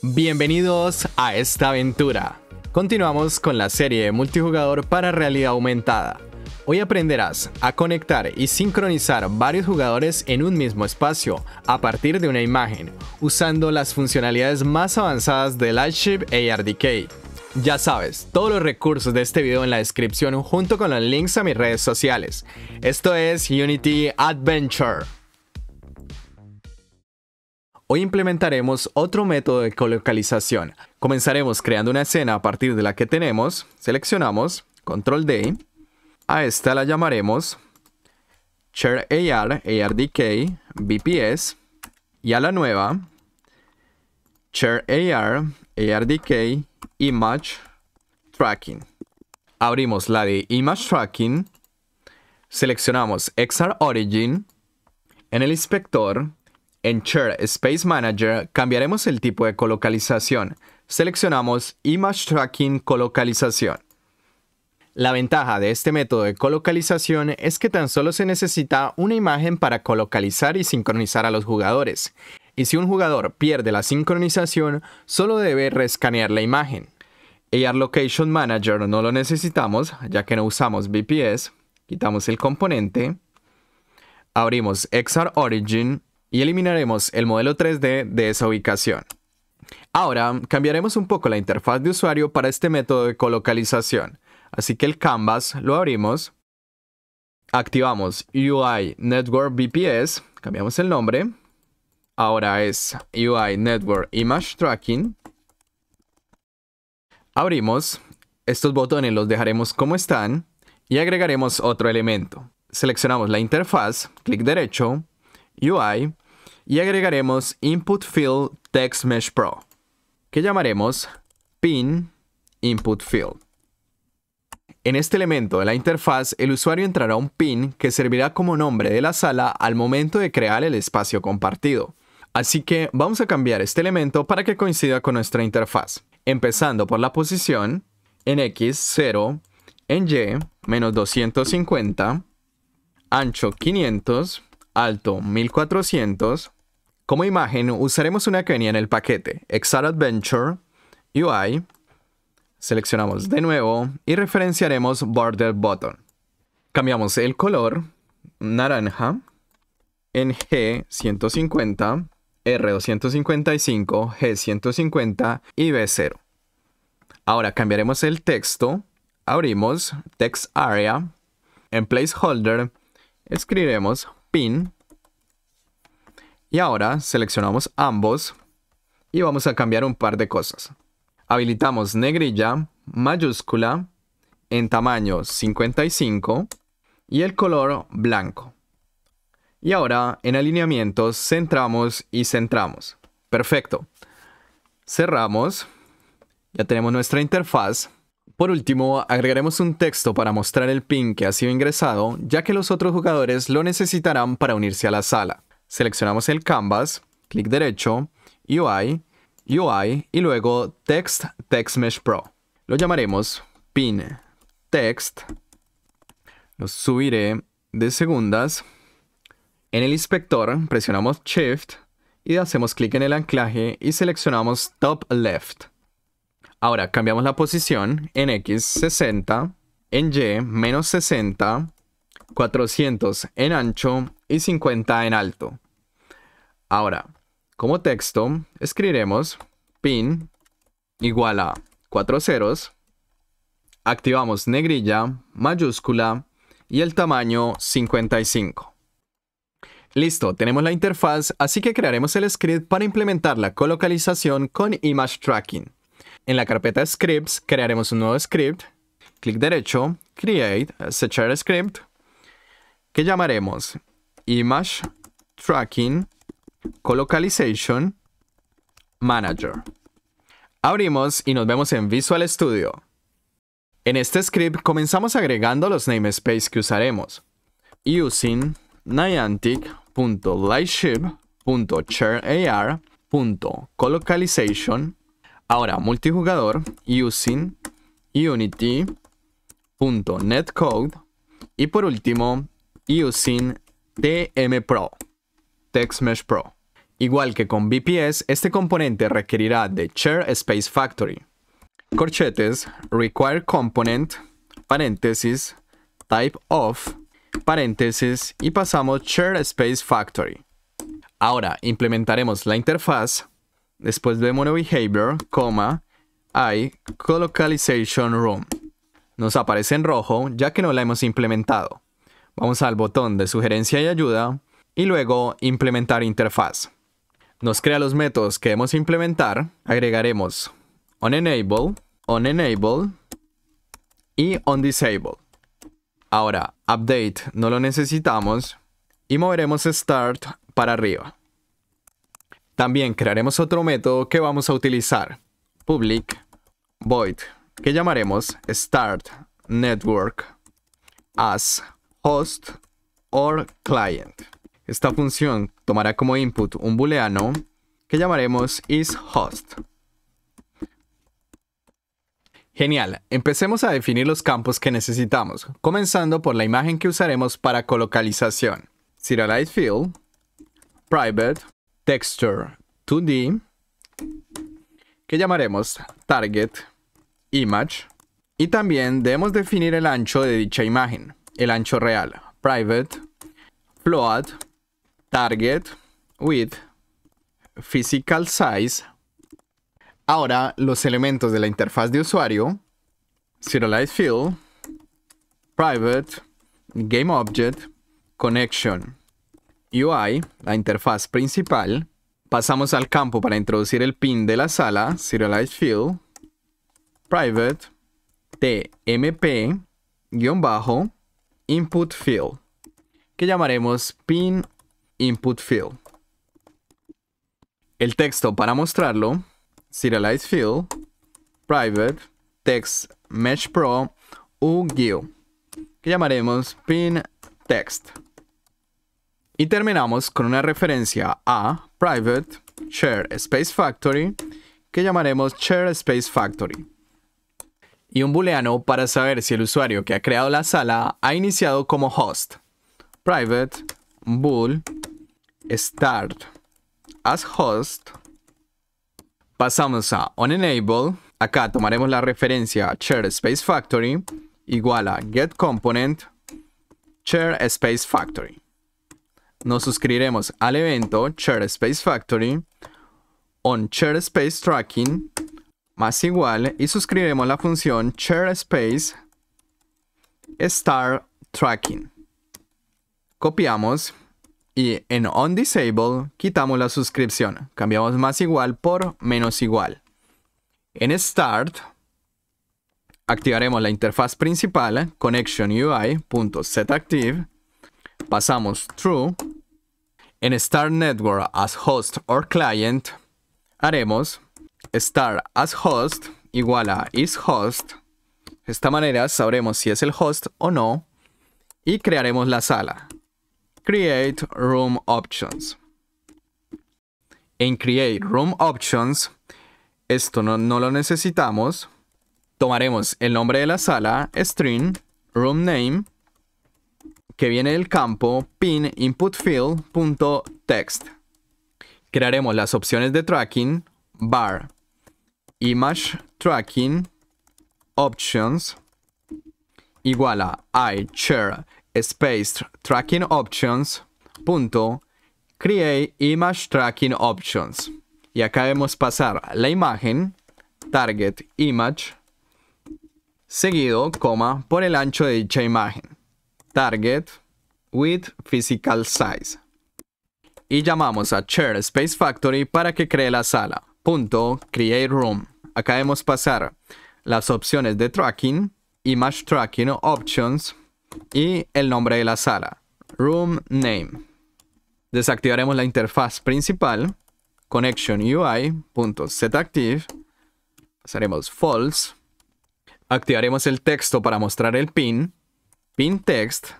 Bienvenidos a esta aventura. Continuamos con la serie de multijugador para realidad aumentada. Hoy aprenderás a conectar y sincronizar varios jugadores en un mismo espacio a partir de una imagen, usando las funcionalidades más avanzadas de Lightship e ARDK. Ya sabes, todos los recursos de este video en la descripción junto con los links a mis redes sociales. Esto es Unity Adventure. Hoy implementaremos otro método de colocalización. Comenzaremos creando una escena a partir de la que tenemos, seleccionamos, control D, a esta la llamaremos Chair AR, ARDK, BPS y a la nueva Chair AR, ARDK, Image Tracking. Abrimos la de Image Tracking, seleccionamos XR Origin, en el inspector en Share Space Manager cambiaremos el tipo de colocalización. Seleccionamos Image Tracking Colocalización. La ventaja de este método de colocalización es que tan solo se necesita una imagen para colocalizar y sincronizar a los jugadores. Y si un jugador pierde la sincronización, solo debe rescanear la imagen. AR Location Manager no lo necesitamos, ya que no usamos BPS. Quitamos el componente. Abrimos XR Origin y eliminaremos el modelo 3D de esa ubicación. Ahora cambiaremos un poco la interfaz de usuario para este método de colocalización, así que el canvas lo abrimos, activamos UI Network VPS, cambiamos el nombre, ahora es UI Network Image Tracking, abrimos, estos botones los dejaremos como están y agregaremos otro elemento. Seleccionamos la interfaz, clic derecho, UI, y agregaremos input field text mesh pro que llamaremos pin input field. En este elemento de la interfaz, el usuario entrará un pin que servirá como nombre de la sala al momento de crear el espacio compartido. Así que vamos a cambiar este elemento para que coincida con nuestra interfaz, empezando por la posición en X 0, en Y menos 250, ancho 500, alto 1400, como imagen usaremos una venía en el paquete XR Adventure UI, seleccionamos de nuevo y referenciaremos Border Button. Cambiamos el color, naranja, en G150, R255, G150 y B0. Ahora cambiaremos el texto, abrimos Text Area, en Placeholder escribiremos pin y ahora seleccionamos ambos y vamos a cambiar un par de cosas. Habilitamos negrilla, mayúscula, en tamaño 55 y el color blanco. Y ahora en alineamientos centramos y centramos. Perfecto. Cerramos. Ya tenemos nuestra interfaz. Por último, agregaremos un texto para mostrar el pin que ha sido ingresado, ya que los otros jugadores lo necesitarán para unirse a la sala seleccionamos el canvas, clic derecho, UI, UI y luego Text Text Mesh Pro. Lo llamaremos pin text. Lo subiré de segundas. En el inspector presionamos Shift y hacemos clic en el anclaje y seleccionamos Top Left. Ahora cambiamos la posición en X 60, en Y menos 60 400 en ancho y 50 en alto. Ahora, como texto, escribiremos pin igual a 4 ceros, activamos negrilla, mayúscula y el tamaño 55. Listo, tenemos la interfaz, así que crearemos el script para implementar la colocalización con image tracking. En la carpeta scripts crearemos un nuevo script, clic derecho, create, search script, que llamaremos Image Tracking Colocalization Manager. Abrimos y nos vemos en Visual Studio. En este script comenzamos agregando los namespaces que usaremos. Using niantic.lightship.chairAR.colocalization Ahora multijugador using unity.netcode y por último using TM Pro, TextMesh Pro. Igual que con BPS, este componente requerirá de chair Space Factory. Corchetes, require component, paréntesis, type of, paréntesis y pasamos Share Space Factory. Ahora implementaremos la interfaz, después de Behavior, coma, i Colocalization Room. Nos aparece en rojo ya que no la hemos implementado. Vamos al botón de sugerencia y ayuda y luego implementar interfaz. Nos crea los métodos que debemos implementar. Agregaremos onEnable, onEnable y onDisable. Ahora, update no lo necesitamos y moveremos start para arriba. También crearemos otro método que vamos a utilizar, public void, que llamaremos start as host or client. Esta función tomará como input un booleano que llamaremos isHost. Genial, empecemos a definir los campos que necesitamos, comenzando por la imagen que usaremos para colocalización. Light Private, Texture 2D, que llamaremos Target, Image, y también debemos definir el ancho de dicha imagen el ancho real, private, plot, target, width, physical size. Ahora los elementos de la interfaz de usuario, serialize field, private, game object, connection, UI, la interfaz principal. Pasamos al campo para introducir el pin de la sala, serialize field, private, tmp, guión bajo, input field, que llamaremos pin input field. El texto para mostrarlo, serialize field, private, text mesh pro u que llamaremos pin text. Y terminamos con una referencia a private share space factory, que llamaremos share space factory y un booleano para saber si el usuario que ha creado la sala ha iniciado como host. Private bool start as host. Pasamos a onEnable. Acá tomaremos la referencia share space factory igual a get component share space factory. Nos suscribiremos al evento share space factory on share space tracking más igual y suscribimos la función share space star tracking. Copiamos y en on quitamos la suscripción. Cambiamos más igual por menos igual. En start activaremos la interfaz principal connection Pasamos true. En start network as host or client haremos star as host igual a is host. De esta manera sabremos si es el host o no y crearemos la sala. Create Room Options. En Create Room Options, esto no, lo necesitamos. Tomaremos el nombre de la sala, string, room name, que viene del campo pin input text Crearemos las opciones de tracking, bar, image tracking options igual a space tracking options punto create image tracking options y acá debemos pasar la imagen target image seguido coma por el ancho de dicha imagen target with physical size y llamamos a Chair space factory para que cree la sala create room. Acá debemos pasar las opciones de tracking, image tracking options y el nombre de la sala. Room name. Desactivaremos la interfaz principal. Connection UI. Pasaremos false. Activaremos el texto para mostrar el pin. Pin text.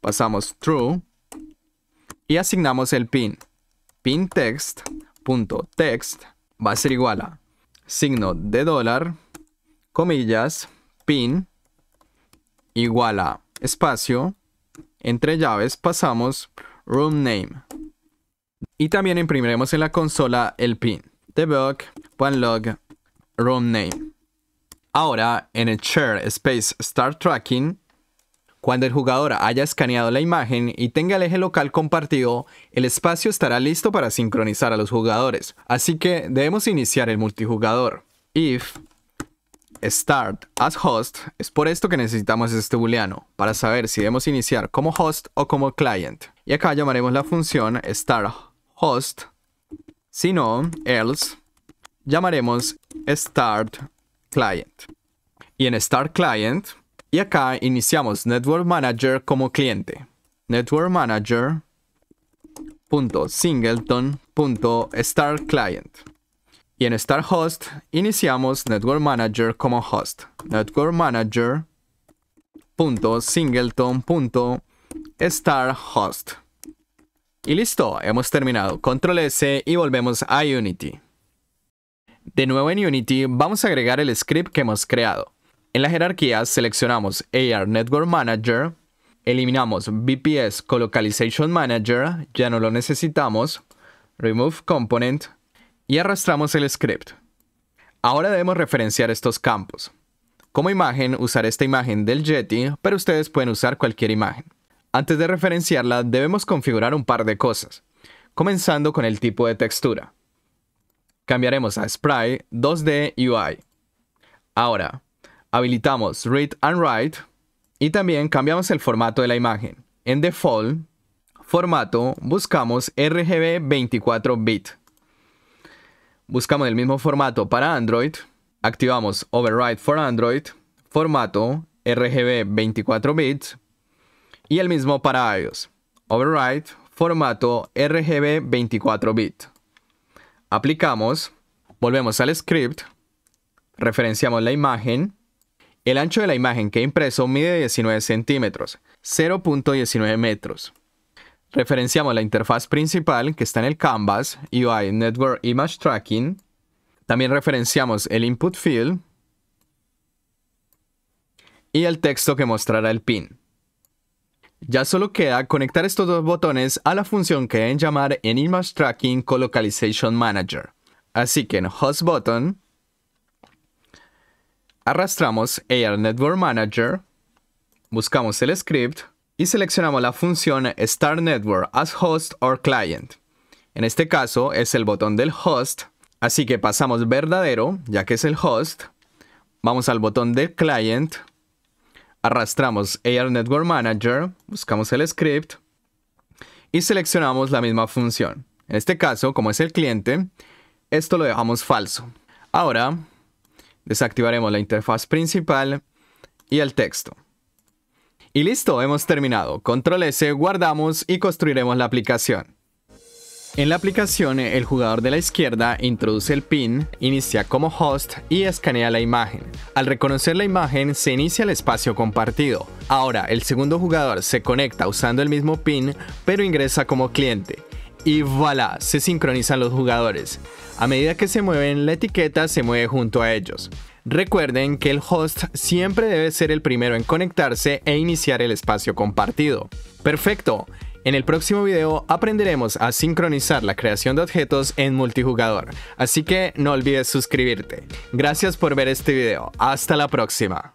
Pasamos true. Y asignamos el pin pin text va a ser igual a signo de dólar, comillas, pin, igual a espacio, entre llaves pasamos room name. Y también imprimiremos en la consola el pin, debug, log room name. Ahora en el share space start tracking cuando el jugador haya escaneado la imagen y tenga el eje local compartido, el espacio estará listo para sincronizar a los jugadores, así que debemos iniciar el multijugador. If start as host, es por esto que necesitamos este booleano, para saber si debemos iniciar como host o como client. Y acá llamaremos la función start host, si no, else, llamaremos start client. Y en start client y acá iniciamos Network Manager como cliente. Network Y en starhost iniciamos Network Manager como host. Network Y listo, hemos terminado. Control S y volvemos a Unity. De nuevo en Unity vamos a agregar el script que hemos creado. En la jerarquía seleccionamos AR Network Manager, eliminamos BPS Colocalization Manager, ya no lo necesitamos, Remove Component y arrastramos el script. Ahora debemos referenciar estos campos. Como imagen, usar esta imagen del Jetty, pero ustedes pueden usar cualquier imagen. Antes de referenciarla, debemos configurar un par de cosas, comenzando con el tipo de textura. Cambiaremos a Sprite 2D UI. Ahora, habilitamos Read and Write y también cambiamos el formato de la imagen. En Default, formato, buscamos RGB 24 bit. Buscamos el mismo formato para Android, activamos Override for Android, formato RGB 24 bits y el mismo para iOS. Override, formato RGB 24 bit. Aplicamos, volvemos al script, referenciamos la imagen el ancho de la imagen que he impreso mide 19 centímetros, 0.19 metros. Referenciamos la interfaz principal que está en el Canvas, UI Network Image Tracking. También referenciamos el input field y el texto que mostrará el pin. Ya solo queda conectar estos dos botones a la función que deben llamar en Image Tracking Colocalization Manager. Así que en Host Button Arrastramos AR Network Manager, buscamos el script y seleccionamos la función Start Network as Host or Client. En este caso es el botón del host, así que pasamos verdadero, ya que es el host. Vamos al botón del client, arrastramos AR Network Manager, buscamos el script y seleccionamos la misma función. En este caso, como es el cliente, esto lo dejamos falso. Ahora Desactivaremos la interfaz principal y el texto. Y listo, hemos terminado. Control S, guardamos y construiremos la aplicación. En la aplicación, el jugador de la izquierda introduce el pin, inicia como host y escanea la imagen. Al reconocer la imagen, se inicia el espacio compartido. Ahora, el segundo jugador se conecta usando el mismo pin, pero ingresa como cliente y voilà, se sincronizan los jugadores. A medida que se mueven, la etiqueta se mueve junto a ellos. Recuerden que el host siempre debe ser el primero en conectarse e iniciar el espacio compartido. Perfecto. En el próximo video aprenderemos a sincronizar la creación de objetos en multijugador, así que no olvides suscribirte. Gracias por ver este video, hasta la próxima.